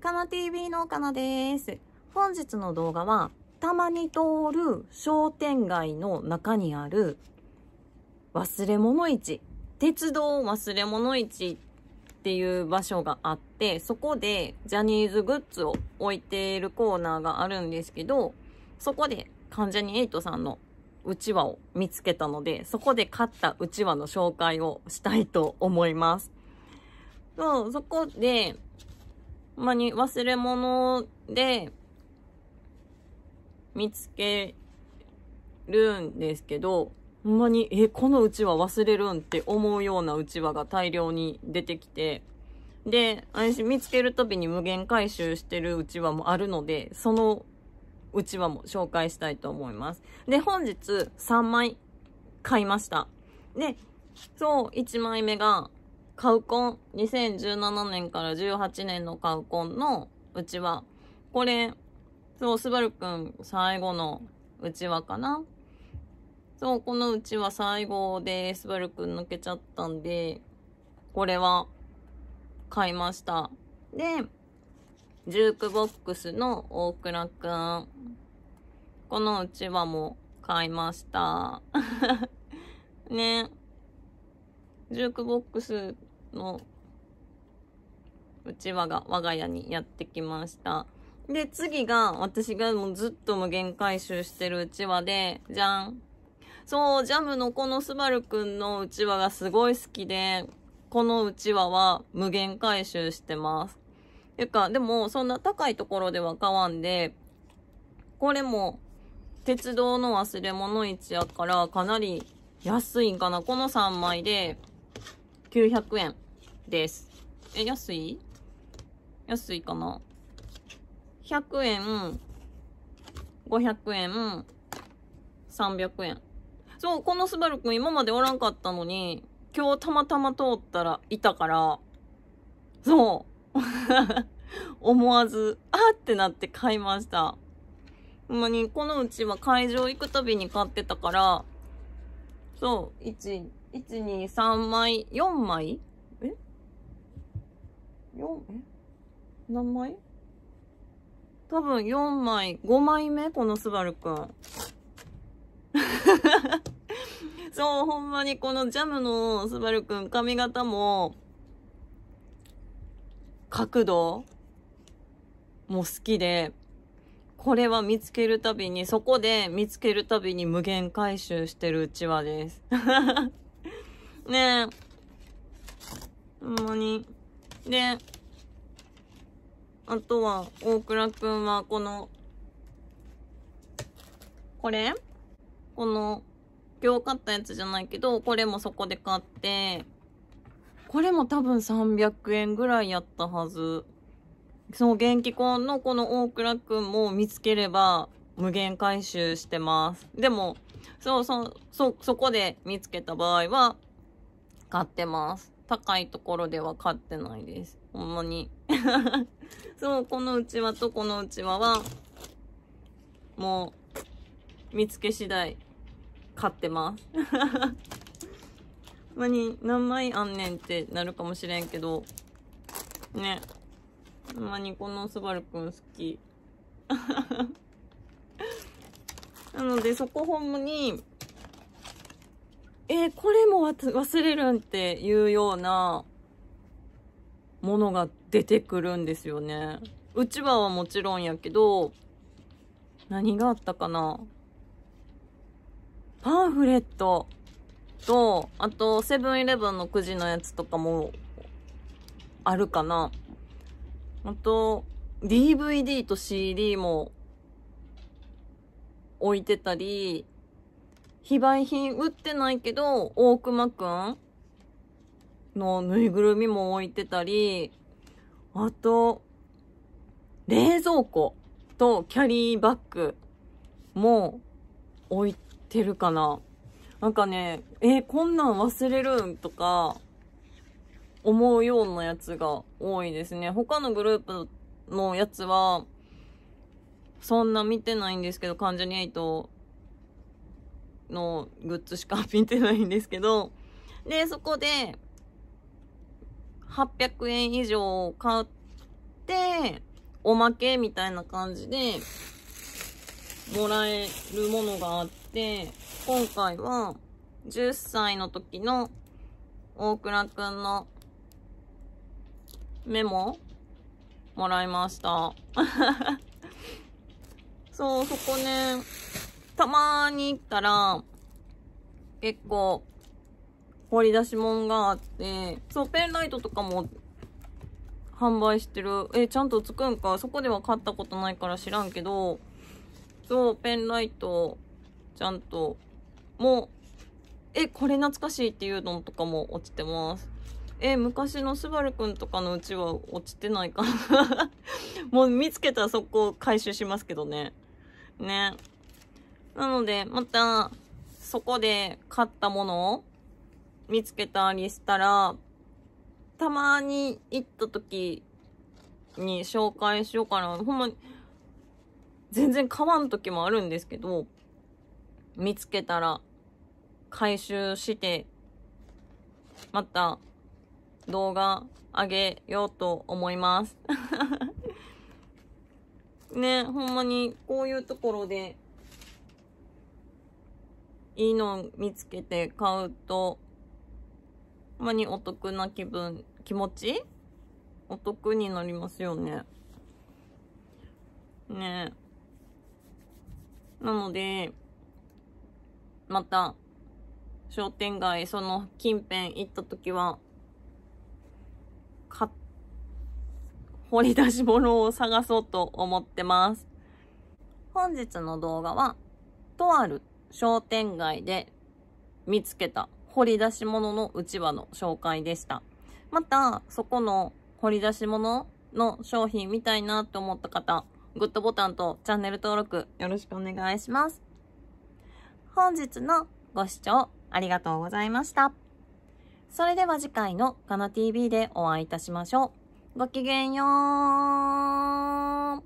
かな TV のかなです。本日の動画は、たまに通る商店街の中にある、忘れ物市、鉄道忘れ物市っていう場所があって、そこでジャニーズグッズを置いているコーナーがあるんですけど、そこで関ジャニトさんのうちわを見つけたので、そこで買ったうちわの紹介をしたいと思います。そこで、まに忘れ物で見つけるんですけど、ほんまに、え、このうちわ忘れるんって思うようなうちわが大量に出てきて、で、私見つけるたびに無限回収してるうちわもあるので、そのうちわも紹介したいと思います。で、本日3枚買いました。で、そう、1枚目が、カウコン、2017年から18年のカウコンのうちわ。これ、そう、スバルくん最後のうちわかな。そう、このうちは最後でスバルくん抜けちゃったんで、これは買いました。で、ジュークボックスの大倉くん。このうちわも買いました。ね。ジュークボックスのうちわが我が家にやってきました。で、次が私がもうずっと無限回収してるうちわで、じゃん。そう、ジャムのこのスバルくんのうちわがすごい好きで、このうちわは無限回収してます。てか、でもそんな高いところでは買わんで、これも鉄道の忘れ物市やからかなり安いんかな。この3枚で900円です。え、安い安いかな ?100 円、500円、300円。そう、このスバルくん今までおらんかったのに、今日たまたま通ったらいたから、そう。思わず、あってなって買いました。ほんまに、このうちは会場行くたびに買ってたから、そう、1、1、2、3枚、4枚え ?4、え何枚多分4枚、5枚目このスバルくん。そう、ほんまにこのジャムのスバルくん髪型も、角度も好きで、これは見つけるたびに、そこで見つけるたびに無限回収してるうちわです。ねえ。ほんまに。で、あとは、大倉くんは、この、これこの、今日買ったやつじゃないけど、これもそこで買って、これも多分300円ぐらいやったはず。そう、元気婚のこの大倉くんも見つければ無限回収してます。でも、そうそう、そ、そこで見つけた場合は、買ってます。高いところでは買ってないです。ほんまに。そう、このうちわとこのうちわは、もう、見つけ次第、買ってます。ほんまに、何枚あんねんってなるかもしれんけど、ね。ほんまにこのスバルくん好き。なので、そこほんまに、えー、これも忘れるんっていうようなものが出てくるんですよね。うちわはもちろんやけど、何があったかなパンフレットと、あと、セブンイレブンのくじのやつとかも、あるかなあと、DVD と CD も置いてたり、非売品売ってないけど、大熊くんのぬいぐるみも置いてたり、あと、冷蔵庫とキャリーバッグも置いてるかな。なんかね、え、こんなん忘れるんとか、思うようなやつが多いですね。他のグループのやつは、そんな見てないんですけど、関ジャニトのグッズしか見てないんですけど、で、そこで、800円以上買って、おまけみたいな感じで、もらえるものがあって、今回は、10歳の時の大倉くんのメモもらいました。そう、そこね、たまーに行ったら、結構、掘り出し物があって、そう、ペンライトとかも販売してる。え、ちゃんとつくんか。そこでは買ったことないから知らんけど、そう、ペンライト、ちゃんと、もう、え、これ懐かしいっていうのとかも落ちてます。え、昔のスバルくんとかのうちは落ちてないかな もう見つけたらそこ回収しますけどね。ね。なので、また、そこで買ったものを見つけたりしたら、たまに行った時に紹介しようかな。ほんまに、全然買わん時もあるんですけど、見つけたら回収して、また動画あげようと思います。ね、ほんまにこういうところでいいのを見つけて買うと、ほんまにお得な気分、気持ちお得になりますよね。ねえ。なので、また、商店街、その近辺行った時は、か、掘り出し物を探そうと思ってます。本日の動画は、とある商店街で見つけた掘り出し物のうちわの紹介でした。また、そこの掘り出し物の商品見たいなと思った方、グッドボタンとチャンネル登録よろしくお願いします。本日のご視聴ありがとうございました。それでは次回のかな TV でお会いいたしましょう。ごきげんよう。